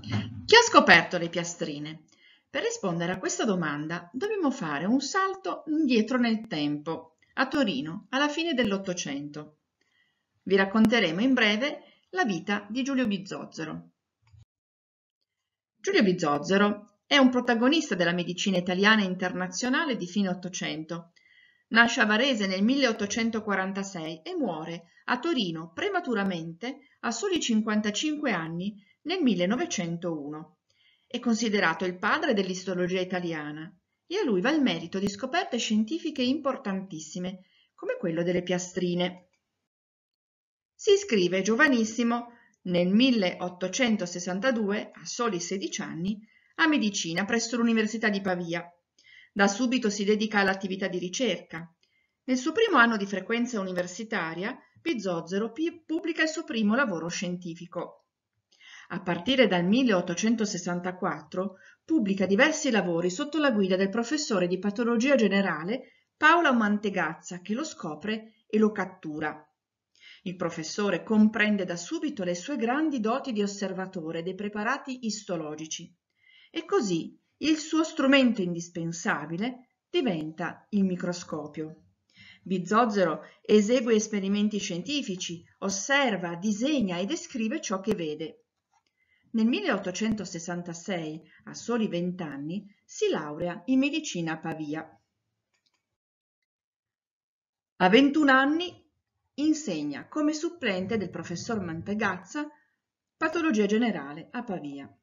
Chi ha scoperto le piastrine? Per rispondere a questa domanda dobbiamo fare un salto indietro nel tempo, a Torino, alla fine dell'Ottocento. Vi racconteremo in breve la vita di Giulio Bizzozero. Giulio Bizzozero è un protagonista della medicina italiana e internazionale di fine Ottocento. Nasce a Varese nel 1846 e muore a Torino prematuramente a soli 55 anni nel 1901. È considerato il padre dell'istologia italiana e a lui va il merito di scoperte scientifiche importantissime, come quello delle piastrine. Si iscrive giovanissimo nel 1862, a soli 16 anni, a medicina presso l'Università di Pavia. Da subito si dedica all'attività di ricerca. Nel suo primo anno di frequenza universitaria, Pizzozero pubblica il suo primo lavoro scientifico, a partire dal 1864 pubblica diversi lavori sotto la guida del professore di patologia generale Paola Mantegazza che lo scopre e lo cattura. Il professore comprende da subito le sue grandi doti di osservatore dei preparati istologici e così il suo strumento indispensabile diventa il microscopio. Bizzozero esegue esperimenti scientifici, osserva, disegna e descrive ciò che vede. Nel 1866, a soli vent'anni, si laurea in medicina a Pavia. A 21 anni insegna come supplente del professor Mantegazza patologia generale a Pavia.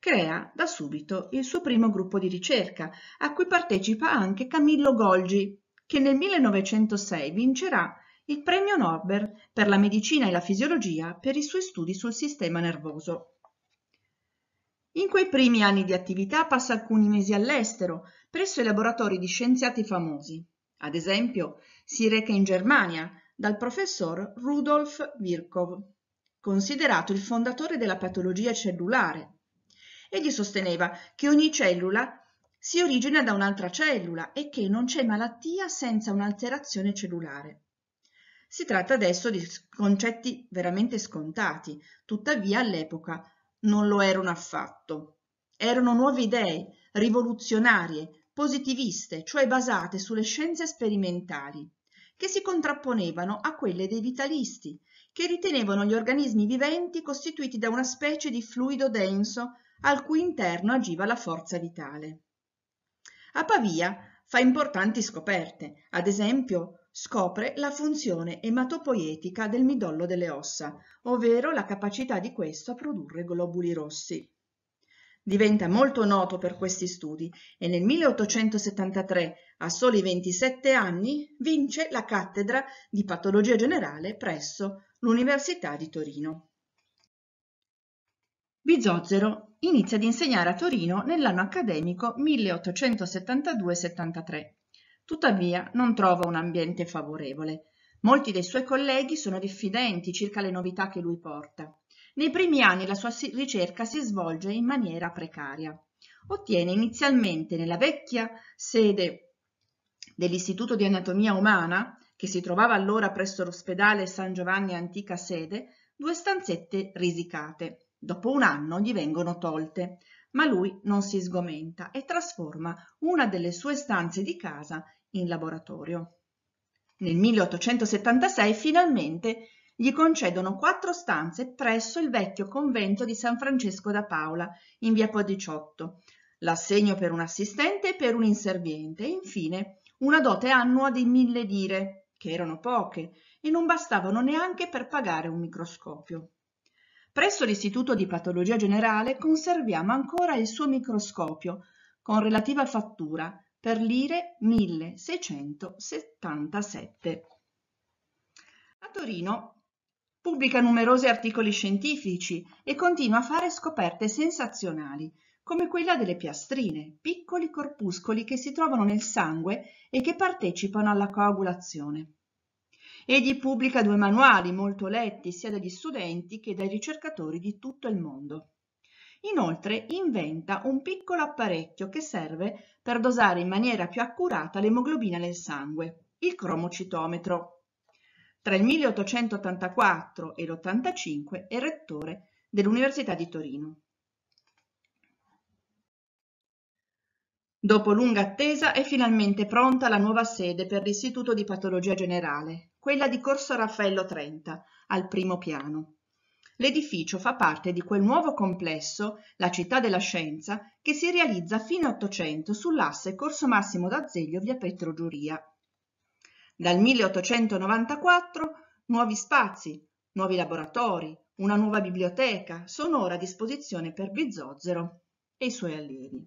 Crea da subito il suo primo gruppo di ricerca, a cui partecipa anche Camillo Golgi, che nel 1906 vincerà il premio Nobel per la medicina e la fisiologia per i suoi studi sul sistema nervoso. In quei primi anni di attività passa alcuni mesi all'estero, presso i laboratori di scienziati famosi. Ad esempio, si reca in Germania dal professor Rudolf Virchow, considerato il fondatore della patologia cellulare. Egli sosteneva che ogni cellula si origina da un'altra cellula e che non c'è malattia senza un'alterazione cellulare. Si tratta adesso di concetti veramente scontati, tuttavia all'epoca non lo erano affatto. Erano nuove idee, rivoluzionarie, positiviste, cioè basate sulle scienze sperimentali, che si contrapponevano a quelle dei vitalisti, che ritenevano gli organismi viventi costituiti da una specie di fluido denso al cui interno agiva la forza vitale. A Pavia fa importanti scoperte, ad esempio scopre la funzione ematopoietica del midollo delle ossa, ovvero la capacità di questo a produrre globuli rossi. Diventa molto noto per questi studi e nel 1873, a soli 27 anni, vince la cattedra di patologia generale presso l'Università di Torino. Bizozzero inizia ad insegnare a Torino nell'anno accademico 1872-73 Tuttavia non trova un ambiente favorevole. Molti dei suoi colleghi sono diffidenti circa le novità che lui porta. Nei primi anni la sua ricerca si svolge in maniera precaria. Ottiene inizialmente nella vecchia sede dell'Istituto di Anatomia Umana, che si trovava allora presso l'ospedale San Giovanni Antica Sede, due stanzette risicate. Dopo un anno gli vengono tolte, ma lui non si sgomenta e trasforma una delle sue stanze di casa in laboratorio. Nel 1876 finalmente gli concedono quattro stanze presso il vecchio convento di San Francesco da Paola, in via Po 18, l'assegno per un assistente e per un inserviente e infine una dote annua di mille lire, che erano poche e non bastavano neanche per pagare un microscopio. Presso l'Istituto di Patologia Generale conserviamo ancora il suo microscopio, con relativa fattura, per lire 1677. A Torino pubblica numerosi articoli scientifici e continua a fare scoperte sensazionali, come quella delle piastrine, piccoli corpuscoli che si trovano nel sangue e che partecipano alla coagulazione. Egli pubblica due manuali molto letti sia dagli studenti che dai ricercatori di tutto il mondo. Inoltre inventa un piccolo apparecchio che serve per dosare in maniera più accurata l'emoglobina nel sangue, il cromocitometro. Tra il 1884 e l'85 è rettore dell'Università di Torino. Dopo lunga attesa è finalmente pronta la nuova sede per l'Istituto di Patologia Generale, quella di Corso Raffaello 30, al primo piano. L'edificio fa parte di quel nuovo complesso, la città della scienza, che si realizza a fine sull'asse Corso Massimo d'Azeglio via Petro Giuria. Dal 1894 nuovi spazi, nuovi laboratori, una nuova biblioteca sono ora a disposizione per Bizzozero e i suoi allievi.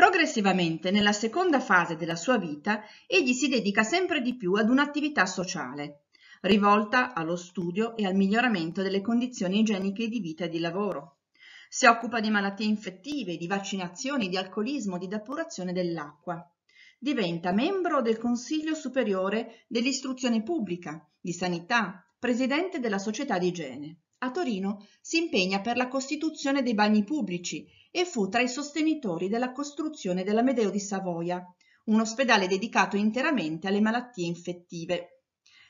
Progressivamente, nella seconda fase della sua vita, egli si dedica sempre di più ad un'attività sociale, rivolta allo studio e al miglioramento delle condizioni igieniche di vita e di lavoro. Si occupa di malattie infettive, di vaccinazioni, di alcolismo, di depurazione dell'acqua. Diventa membro del Consiglio Superiore dell'Istruzione Pubblica, di Sanità, presidente della Società di Igiene. A Torino si impegna per la costituzione dei bagni pubblici e fu tra i sostenitori della costruzione dell'Amedeo di Savoia, un ospedale dedicato interamente alle malattie infettive.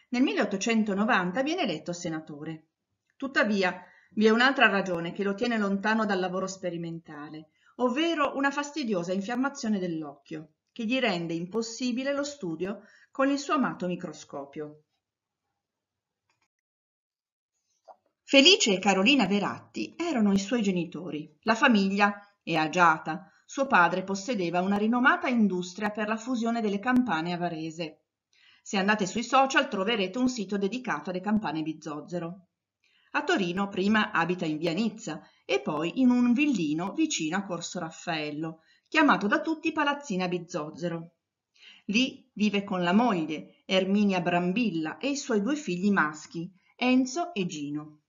Nel 1890 viene eletto senatore. Tuttavia, vi è un'altra ragione che lo tiene lontano dal lavoro sperimentale, ovvero una fastidiosa infiammazione dell'occhio, che gli rende impossibile lo studio con il suo amato microscopio. Felice e Carolina Veratti erano i suoi genitori, la famiglia è agiata. Suo padre possedeva una rinomata industria per la fusione delle campane avarese. Se andate sui social troverete un sito dedicato alle campane bizozzero. A Torino prima abita in via Nizza e poi in un villino vicino a Corso Raffaello, chiamato da tutti Palazzina Bizozzero. Lì vive con la moglie, Erminia Brambilla, e i suoi due figli maschi, Enzo e Gino.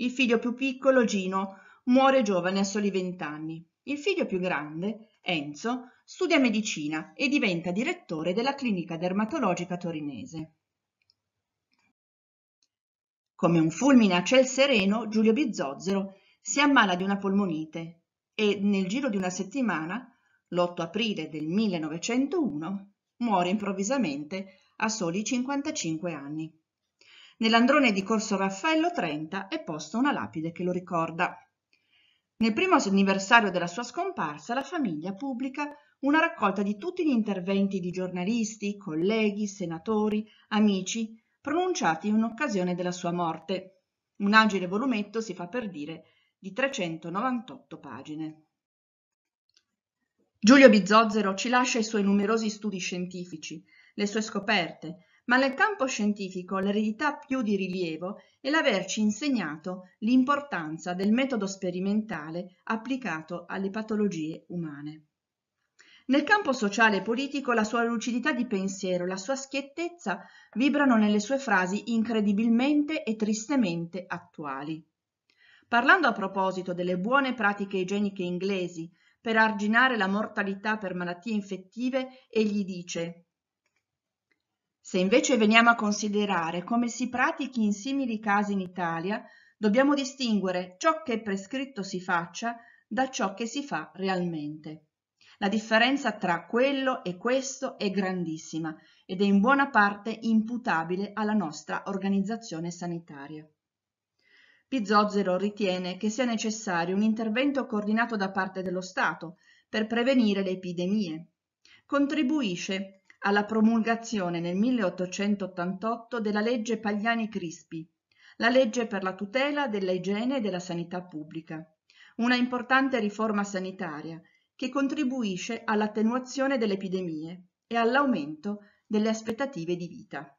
Il figlio più piccolo, Gino, muore giovane a soli 20 anni. Il figlio più grande, Enzo, studia medicina e diventa direttore della clinica dermatologica torinese. Come un fulmine a ciel sereno, Giulio Bizzozzero si ammala di una polmonite e nel giro di una settimana, l'8 aprile del 1901, muore improvvisamente a soli 55 anni. Nell'androne di Corso Raffaello 30 è posta una lapide che lo ricorda. Nel primo anniversario della sua scomparsa la famiglia pubblica una raccolta di tutti gli interventi di giornalisti, colleghi, senatori, amici, pronunciati in occasione della sua morte. Un agile volumetto, si fa per dire, di 398 pagine. Giulio Bizzozero ci lascia i suoi numerosi studi scientifici, le sue scoperte, ma nel campo scientifico l'eredità più di rilievo è l'averci insegnato l'importanza del metodo sperimentale applicato alle patologie umane. Nel campo sociale e politico la sua lucidità di pensiero, la sua schiettezza vibrano nelle sue frasi incredibilmente e tristemente attuali. Parlando a proposito delle buone pratiche igieniche inglesi per arginare la mortalità per malattie infettive, egli dice se invece veniamo a considerare come si pratichi in simili casi in Italia, dobbiamo distinguere ciò che è prescritto si faccia da ciò che si fa realmente. La differenza tra quello e questo è grandissima ed è in buona parte imputabile alla nostra organizzazione sanitaria. Pizzozero ritiene che sia necessario un intervento coordinato da parte dello Stato per prevenire le epidemie. Contribuisce alla promulgazione nel 1888 della legge Pagliani-Crispi, la legge per la tutela della igiene e della sanità pubblica, una importante riforma sanitaria che contribuisce all'attenuazione delle epidemie e all'aumento delle aspettative di vita.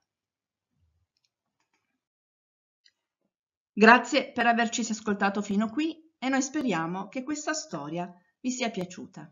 Grazie per averci ascoltato fino qui e noi speriamo che questa storia vi sia piaciuta.